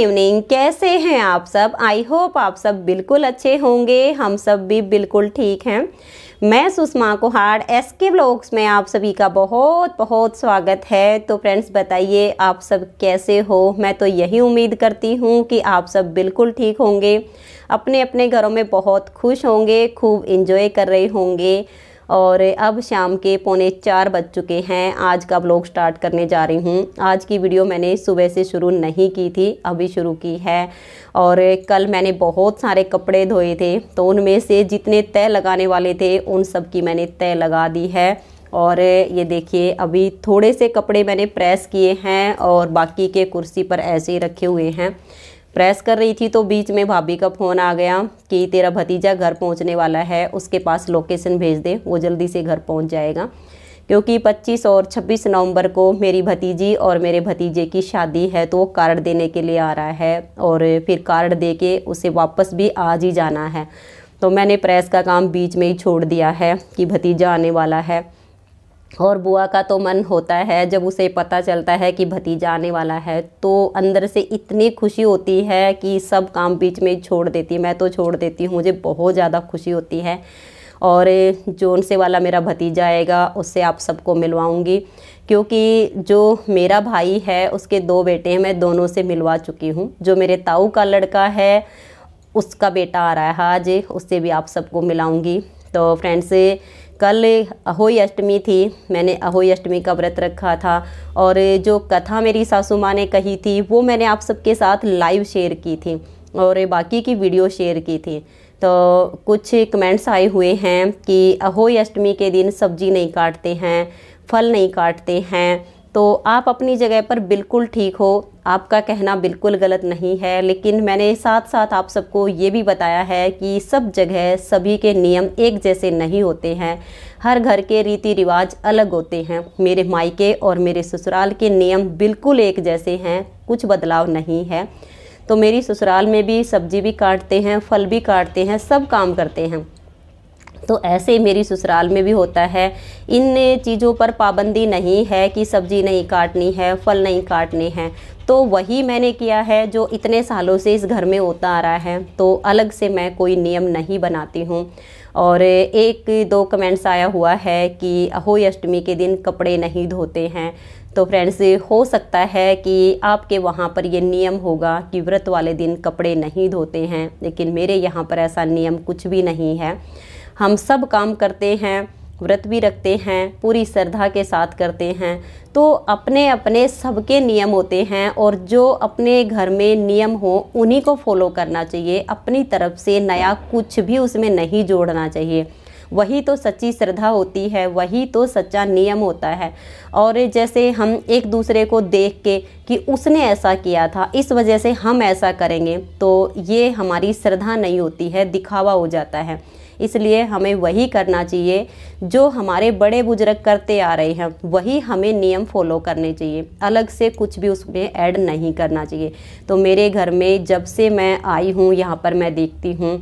evening कैसे हैं आप सब आई होप आप सब बिल्कुल अच्छे होंगे हम सब भी बिल्कुल ठीक हैं मैं Sushma Kuhad S K blogs में आप सभी का बहुत बहुत स्वागत है तो फ्रेंड्स बताइए आप सब कैसे हो मैं तो यही उम्मीद करती हूँ कि आप सब बिल्कुल ठीक होंगे अपने अपने घरों में बहुत खुश होंगे खूब इंजॉय कर रहे होंगे और अब शाम के पौने चार बज चुके हैं आज का ब्लॉग स्टार्ट करने जा रही हूँ आज की वीडियो मैंने सुबह से शुरू नहीं की थी अभी शुरू की है और कल मैंने बहुत सारे कपड़े धोए थे तो उनमें से जितने तय लगाने वाले थे उन सब की मैंने तय लगा दी है और ये देखिए अभी थोड़े से कपड़े मैंने प्रेस किए हैं और बाकी के कुर्सी पर ऐसे ही रखे हुए हैं प्रेस कर रही थी तो बीच में भाभी का फ़ोन आ गया कि तेरा भतीजा घर पहुंचने वाला है उसके पास लोकेशन भेज दे वो जल्दी से घर पहुंच जाएगा क्योंकि 25 और 26 नवंबर को मेरी भतीजी और मेरे भतीजे की शादी है तो वो कार्ड देने के लिए आ रहा है और फिर कार्ड दे के उसे वापस भी आज ही जाना है तो मैंने प्रेस का काम बीच में ही छोड़ दिया है कि भतीजा आने वाला है और बुआ का तो मन होता है जब उसे पता चलता है कि भतीजा आने वाला है तो अंदर से इतनी खुशी होती है कि सब काम बीच में छोड़ देती मैं तो छोड़ देती हूँ मुझे बहुत ज़्यादा खुशी होती है और जोन से वाला मेरा भतीजा आएगा उससे आप सबको मिलवाऊंगी क्योंकि जो मेरा भाई है उसके दो बेटे हैं मैं दोनों से मिलवा चुकी हूँ जो मेरे ताऊ का लड़का है उसका बेटा आ रहा है आज उससे भी आप सबको मिलाऊंगी तो फ्रेंड्स कल अहोई अष्टमी थी मैंने अहोई अष्टमी का व्रत रखा था और जो कथा मेरी सासू माँ ने कही थी वो मैंने आप सबके साथ लाइव शेयर की थी और बाकी की वीडियो शेयर की थी तो कुछ कमेंट्स आए हुए हैं कि अहोई अष्टमी के दिन सब्जी नहीं काटते हैं फल नहीं काटते हैं तो आप अपनी जगह पर बिल्कुल ठीक हो आपका कहना बिल्कुल गलत नहीं है लेकिन मैंने साथ साथ आप सबको ये भी बताया है कि सब जगह सभी के नियम एक जैसे नहीं होते हैं हर घर के रीति रिवाज अलग होते हैं मेरे मायके और मेरे ससुराल के नियम बिल्कुल एक जैसे हैं कुछ बदलाव नहीं है तो मेरी ससुराल में भी सब्जी भी काटते हैं फल भी काटते हैं सब काम करते हैं तो ऐसे मेरी ससुराल में भी होता है इन चीज़ों पर पाबंदी नहीं है कि सब्ज़ी नहीं काटनी है फल नहीं काटने हैं तो वही मैंने किया है जो इतने सालों से इस घर में होता आ रहा है तो अलग से मैं कोई नियम नहीं बनाती हूँ और एक दो कमेंट्स आया हुआ है कि अहोई अष्टमी के दिन कपड़े नहीं धोते हैं तो फ्रेंड्स हो सकता है कि आपके वहाँ पर ये नियम होगा कि व्रत वाले दिन कपड़े नहीं धोते हैं लेकिन मेरे यहाँ पर ऐसा नियम कुछ भी नहीं है हम सब काम करते हैं व्रत भी रखते हैं पूरी श्रद्धा के साथ करते हैं तो अपने अपने सबके नियम होते हैं और जो अपने घर में नियम हो उन्हीं को फॉलो करना चाहिए अपनी तरफ से नया कुछ भी उसमें नहीं जोड़ना चाहिए वही तो सच्ची श्रद्धा होती है वही तो सच्चा नियम होता है और जैसे हम एक दूसरे को देख के कि उसने ऐसा किया था इस वजह से हम ऐसा करेंगे तो ये हमारी श्रद्धा नहीं होती है दिखावा हो जाता है इसलिए हमें वही करना चाहिए जो हमारे बड़े बुजुर्ग करते आ रहे हैं वही हमें नियम फॉलो करने चाहिए अलग से कुछ भी उसमें ऐड नहीं करना चाहिए तो मेरे घर में जब से मैं आई हूँ यहाँ पर मैं देखती हूँ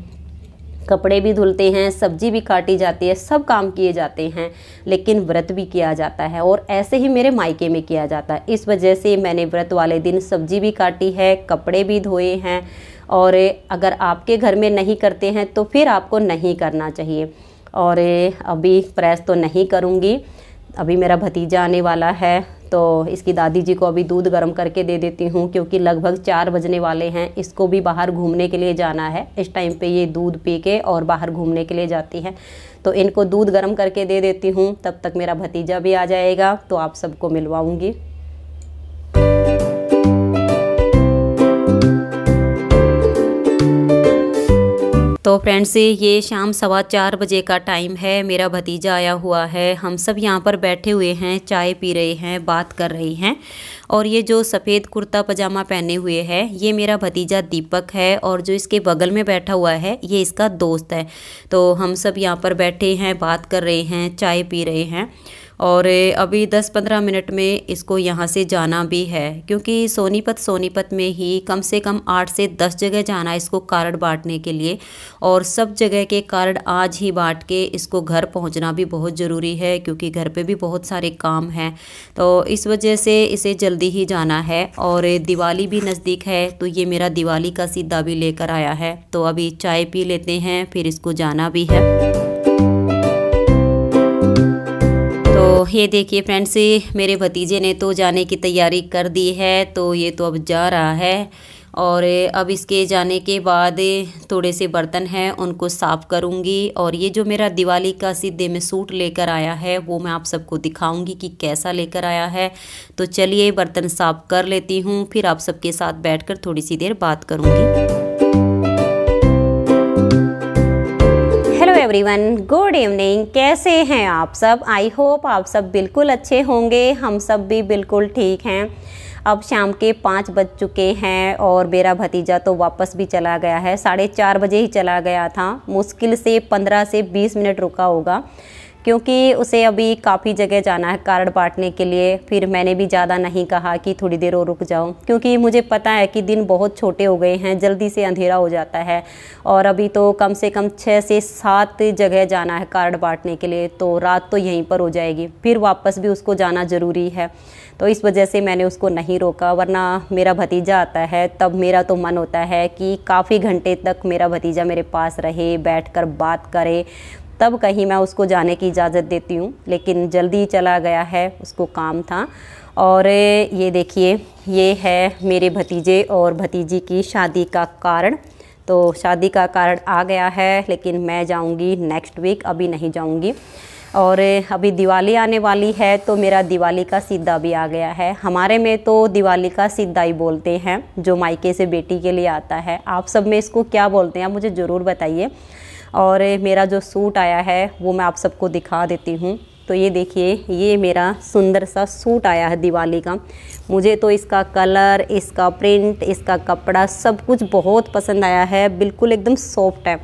कपड़े भी धुलते हैं सब्जी भी काटी जाती है सब काम किए जाते हैं लेकिन व्रत भी किया जाता है और ऐसे ही मेरे मायके में किया जाता है इस वजह से मैंने व्रत वाले दिन सब्जी भी काटी है कपड़े भी धोए हैं और अगर आपके घर में नहीं करते हैं तो फिर आपको नहीं करना चाहिए और अभी प्रेस तो नहीं करूँगी अभी मेरा भतीजा आने वाला है तो इसकी दादी जी को अभी दूध गर्म करके दे देती हूँ क्योंकि लगभग चार बजने वाले हैं इसको भी बाहर घूमने के लिए जाना है इस टाइम पे ये दूध पी के और बाहर घूमने के लिए जाती है तो इनको दूध गर्म करके दे देती हूँ तब तक मेरा भतीजा भी आ जाएगा तो आप सबको मिलवाऊँगी तो फ्रेंड्स ये शाम सवा चार बजे का टाइम है मेरा भतीजा आया हुआ है हम सब यहाँ पर बैठे हुए हैं चाय पी रहे हैं बात कर रहे हैं और ये जो सफ़ेद कुर्ता पजामा पहने हुए है ये मेरा भतीजा दीपक है और जो इसके बगल में बैठा हुआ है ये इसका दोस्त है तो हम सब यहाँ पर बैठे हैं बात कर रहे हैं चाय पी रहे हैं और अभी 10-15 मिनट में इसको यहाँ से जाना भी है क्योंकि सोनीपत सोनीपत में ही कम से कम आठ से दस जगह जाना है इसको कार्ड बांटने के लिए और सब जगह के कार्ड आज ही बांट के इसको घर पहुँचना भी बहुत ज़रूरी है क्योंकि घर पर भी बहुत सारे काम हैं तो इस वजह से इसे जल्दी ही जाना है और दिवाली भी नज़दीक है तो ये मेरा दिवाली का सीधा भी लेकर आया है तो अभी चाय पी लेते हैं फिर इसको जाना भी है ये देखिए फ्रेंड्स मेरे भतीजे ने तो जाने की तैयारी कर दी है तो ये तो अब जा रहा है और अब इसके जाने के बाद थोड़े से बर्तन हैं उनको साफ़ करूँगी और ये जो मेरा दिवाली का सीधे में सूट लेकर आया है वो मैं आप सबको दिखाऊँगी कि कैसा लेकर आया है तो चलिए बर्तन साफ़ कर लेती हूँ फिर आप सबके साथ बैठकर थोड़ी सी देर बात करूँगी एवरीवन गुड इवनिंग कैसे हैं आप सब आई होप आप सब बिल्कुल अच्छे होंगे हम सब भी बिल्कुल ठीक हैं अब शाम के पाँच बज चुके हैं और मेरा भतीजा तो वापस भी चला गया है साढ़े चार बजे ही चला गया था मुश्किल से पंद्रह से बीस मिनट रुका होगा क्योंकि उसे अभी काफ़ी जगह जाना है कार्ड बांटने के लिए फिर मैंने भी ज़्यादा नहीं कहा कि थोड़ी देर और रुक जाओ क्योंकि मुझे पता है कि दिन बहुत छोटे हो गए हैं जल्दी से अंधेरा हो जाता है और अभी तो कम से कम छः से सात जगह जाना है कार्ड बांटने के लिए तो रात तो यहीं पर हो जाएगी फिर वापस भी उसको जाना ज़रूरी है तो इस वजह से मैंने उसको नहीं रोका वरना मेरा भतीजा आता है तब मेरा तो मन होता है कि काफ़ी घंटे तक मेरा भतीजा मेरे पास रहे बैठकर बात करे तब कहीं मैं उसको जाने की इजाज़त देती हूँ लेकिन जल्दी चला गया है उसको काम था और ये देखिए ये है मेरे भतीजे और भतीजी की शादी का कारण तो शादी का कारण आ गया है लेकिन मैं जाऊँगी नेक्स्ट वीक अभी नहीं जाऊँगी और अभी दिवाली आने वाली है तो मेरा दिवाली का सीधा भी आ गया है हमारे में तो दिवाली का सीधा ही बोलते हैं जो मायके से बेटी के लिए आता है आप सब में इसको क्या बोलते हैं मुझे ज़रूर बताइए और मेरा जो सूट आया है वो मैं आप सबको दिखा देती हूँ तो ये देखिए ये मेरा सुंदर सा सूट आया है दिवाली का मुझे तो इसका कलर इसका प्रिंट इसका कपड़ा सब कुछ बहुत पसंद आया है बिल्कुल एकदम सॉफ्ट है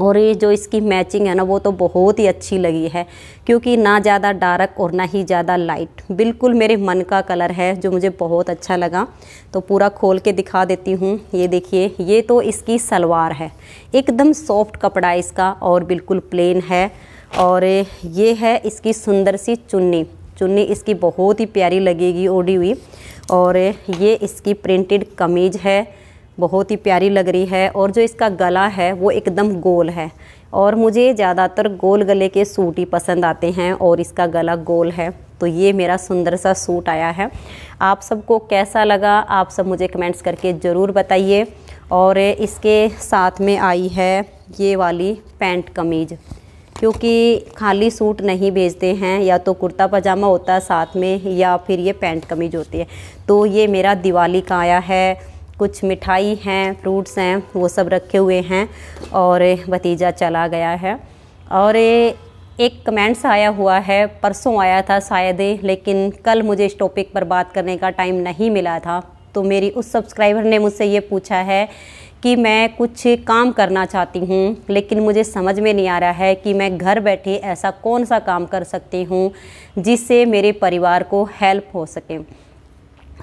और ये जो इसकी मैचिंग है ना वो तो बहुत ही अच्छी लगी है क्योंकि ना ज़्यादा डार्क और ना ही ज़्यादा लाइट बिल्कुल मेरे मन का कलर है जो मुझे बहुत अच्छा लगा तो पूरा खोल के दिखा देती हूँ ये देखिए ये तो इसकी सलवार है एकदम सॉफ्ट कपड़ा है इसका और बिल्कुल प्लेन है और ये है इसकी सुंदर सी चुन्नी चुन्नी इसकी बहुत ही प्यारी लगेगी ओढ़ी हुई और ये इसकी प्रिंटेड कमीज है बहुत ही प्यारी लग रही है और जो इसका गला है वो एकदम गोल है और मुझे ज़्यादातर गोल गले के सूट ही पसंद आते हैं और इसका गला गोल है तो ये मेरा सुंदर सा सूट आया है आप सबको कैसा लगा आप सब मुझे कमेंट्स करके ज़रूर बताइए और इसके साथ में आई है ये वाली पैंट कमीज क्योंकि खाली सूट नहीं भेजते हैं या तो कुर्ता पजामा होता है साथ में या फिर ये पैंट कमीज होती है तो ये मेरा दिवाली का आया है कुछ मिठाई हैं फ्रूट्स हैं वो सब रखे हुए हैं और भतीजा चला गया है और एक कमेंट्स आया हुआ है परसों आया था शायद लेकिन कल मुझे इस टॉपिक पर बात करने का टाइम नहीं मिला था तो मेरी उस सब्सक्राइबर ने मुझसे ये पूछा है कि मैं कुछ काम करना चाहती हूँ लेकिन मुझे समझ में नहीं आ रहा है कि मैं घर बैठे ऐसा कौन सा काम कर सकती हूँ जिससे मेरे परिवार को हेल्प हो सके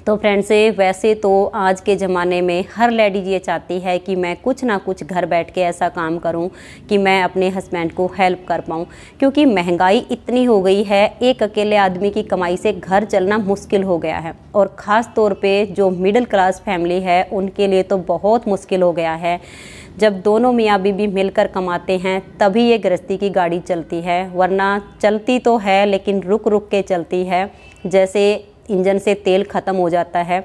तो फ्रेंड्स वैसे तो आज के ज़माने में हर लेडीज ये चाहती है कि मैं कुछ ना कुछ घर बैठ के ऐसा काम करूं कि मैं अपने हस्बैंड को हेल्प कर पाऊं क्योंकि महंगाई इतनी हो गई है एक अकेले आदमी की कमाई से घर चलना मुश्किल हो गया है और ख़ास तौर पे जो मिडिल क्लास फैमिली है उनके लिए तो बहुत मुश्किल हो गया है जब दोनों मियाँ बीबी मिलकर कमाते हैं तभी ये गृहस्थी की गाड़ी चलती है वरना चलती तो है लेकिन रुक रुक के चलती है जैसे इंजन से तेल ख़त्म हो जाता है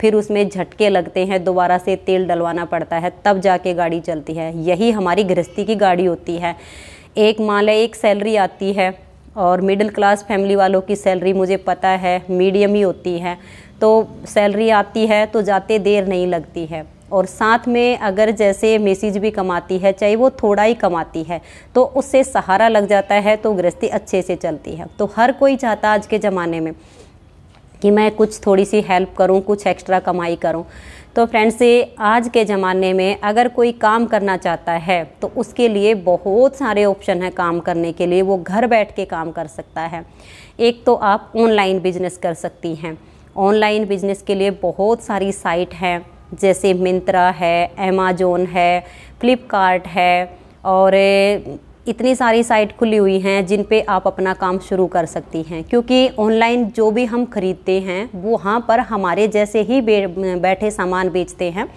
फिर उसमें झटके लगते हैं दोबारा से तेल डलवाना पड़ता है तब जाके गाड़ी चलती है यही हमारी गृहस्थी की गाड़ी होती है एक माला एक सैलरी आती है और मिडिल क्लास फैमिली वालों की सैलरी मुझे पता है मीडियम ही होती है तो सैलरी आती है तो जाते देर नहीं लगती है और साथ में अगर जैसे मेसेज भी कमाती है चाहे वो थोड़ा ही कमाती है तो उससे सहारा लग जाता है तो गृहस्थी अच्छे से चलती है तो हर कोई चाहता आज के ज़माने में कि मैं कुछ थोड़ी सी हेल्प करूं कुछ एक्स्ट्रा कमाई करूं तो फ्रेंड्स आज के ज़माने में अगर कोई काम करना चाहता है तो उसके लिए बहुत सारे ऑप्शन हैं काम करने के लिए वो घर बैठ के काम कर सकता है एक तो आप ऑनलाइन बिजनेस कर सकती हैं ऑनलाइन बिजनेस के लिए बहुत सारी साइट हैं जैसे मिंत्रा है अमेजोन है फ्लिपकार्ट है और इतनी सारी साइट खुली हुई हैं जिन पे आप अपना काम शुरू कर सकती हैं क्योंकि ऑनलाइन जो भी हम ख़रीदते हैं वो वहाँ पर हमारे जैसे ही बैठे सामान बेचते हैं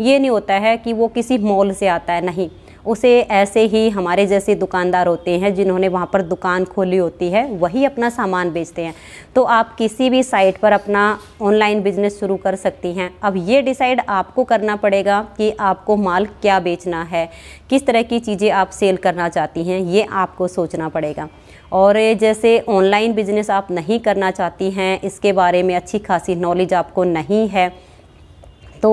ये नहीं होता है कि वो किसी मॉल से आता है नहीं उसे ऐसे ही हमारे जैसे दुकानदार होते हैं जिन्होंने वहाँ पर दुकान खोली होती है वही अपना सामान बेचते हैं तो आप किसी भी साइट पर अपना ऑनलाइन बिजनेस शुरू कर सकती हैं अब ये डिसाइड आपको करना पड़ेगा कि आपको माल क्या बेचना है किस तरह की चीज़ें आप सेल करना चाहती हैं ये आपको सोचना पड़ेगा और जैसे ऑनलाइन बिजनेस आप नहीं करना चाहती हैं इसके बारे में अच्छी खासी नॉलेज आपको नहीं है तो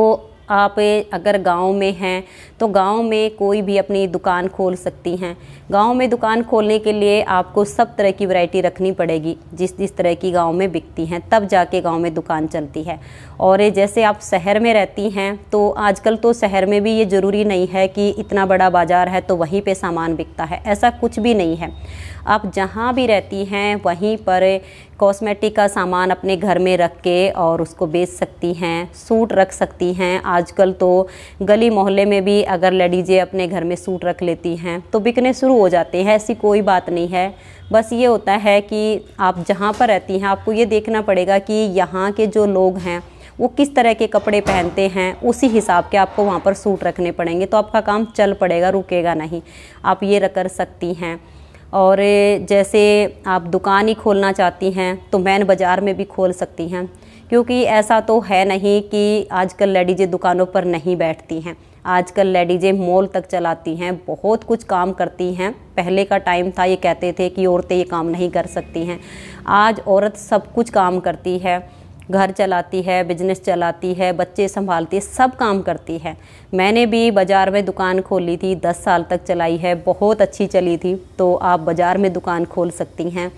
आप अगर गांव में हैं तो गांव में कोई भी अपनी दुकान खोल सकती हैं गांव में दुकान खोलने के लिए आपको सब तरह की वैरायटी रखनी पड़ेगी जिस जिस तरह की गांव में बिकती हैं तब जाके गांव में दुकान चलती है और जैसे आप शहर में रहती हैं तो आजकल तो शहर में भी ये ज़रूरी नहीं है कि इतना बड़ा बाज़ार है तो वहीं पे सामान बिकता है ऐसा कुछ भी नहीं है आप जहाँ भी रहती हैं वहीं पर कॉस्मेटिक का सामान अपने घर में रख के और उसको बेच सकती हैं सूट रख सकती हैं आजकल तो गली मोहल्ले में भी अगर लेडीजें अपने घर में सूट रख लेती हैं तो बिकने शुरू हो जाते हैं ऐसी कोई बात नहीं है बस ये होता है कि आप जहाँ पर रहती हैं आपको ये देखना पड़ेगा कि यहाँ के जो लोग हैं वो किस तरह के कपड़े पहनते हैं उसी हिसाब के आपको वहाँ पर सूट रखने पड़ेंगे तो आपका काम चल पड़ेगा रुकेगा नहीं आप ये कर सकती हैं और जैसे आप दुकान ही खोलना चाहती हैं तो मैन बाज़ार में भी खोल सकती हैं क्योंकि ऐसा तो है नहीं कि आजकल लेडीजें दुकानों पर नहीं बैठती हैं आजकल लेडीजें मॉल तक चलाती हैं बहुत कुछ काम करती हैं पहले का टाइम था ये कहते थे कि औरतें ये काम नहीं कर सकती हैं आज औरत सब कुछ काम करती है घर चलाती है बिजनेस चलाती है बच्चे संभालती है सब काम करती है मैंने भी बाज़ार में दुकान खोली थी दस साल तक चलाई है बहुत अच्छी चली थी तो आप बाज़ार में दुकान खोल सकती हैं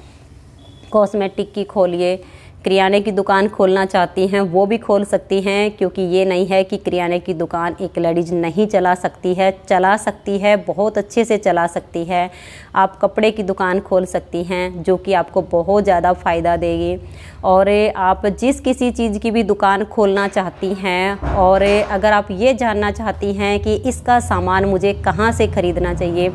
कॉस्मेटिक की खोलिए किराने की दुकान खोलना चाहती हैं वो भी खोल सकती हैं क्योंकि ये नहीं है कि किराने की दुकान एक लेडीज नहीं चला सकती है चला सकती है बहुत अच्छे से चला सकती है आप कपड़े की दुकान खोल सकती हैं जो कि आपको बहुत ज़्यादा फ़ायदा देगी और आप जिस किसी चीज़ की भी दुकान खोलना चाहती हैं और अगर आप ये जानना चाहती हैं कि इसका सामान मुझे कहाँ से ख़रीदना चाहिए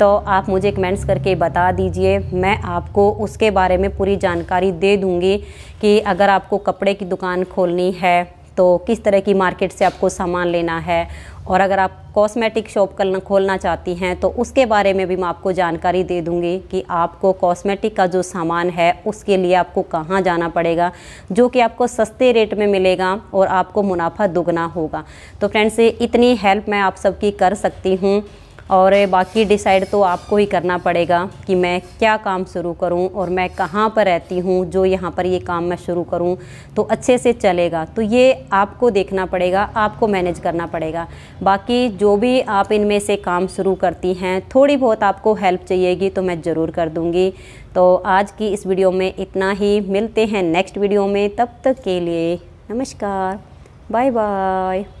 तो आप मुझे कमेंट्स करके बता दीजिए मैं आपको उसके बारे में पूरी जानकारी दे दूँगी कि अगर आपको कपड़े की दुकान खोलनी है तो किस तरह की मार्केट से आपको सामान लेना है और अगर आप कॉस्मेटिक शॉप करना खोलना चाहती हैं तो उसके बारे में भी मैं आपको जानकारी दे दूंगी कि आपको कॉस्मेटिक का जो सामान है उसके लिए आपको कहाँ जाना पड़ेगा जो कि आपको सस्ते रेट में मिलेगा और आपको मुनाफा दुगना होगा तो फ्रेंड्स इतनी हेल्प मैं आप सबकी कर सकती हूँ और बाकी डिसाइड तो आपको ही करना पड़ेगा कि मैं क्या काम शुरू करूं और मैं कहां पर रहती हूं जो यहां पर ये काम मैं शुरू करूं तो अच्छे से चलेगा तो ये आपको देखना पड़ेगा आपको मैनेज करना पड़ेगा बाकी जो भी आप इनमें से काम शुरू करती हैं थोड़ी बहुत आपको हेल्प चाहिएगी तो मैं ज़रूर कर दूँगी तो आज की इस वीडियो में इतना ही मिलते हैं नेक्स्ट वीडियो में तब तक के लिए नमस्कार बाय बाय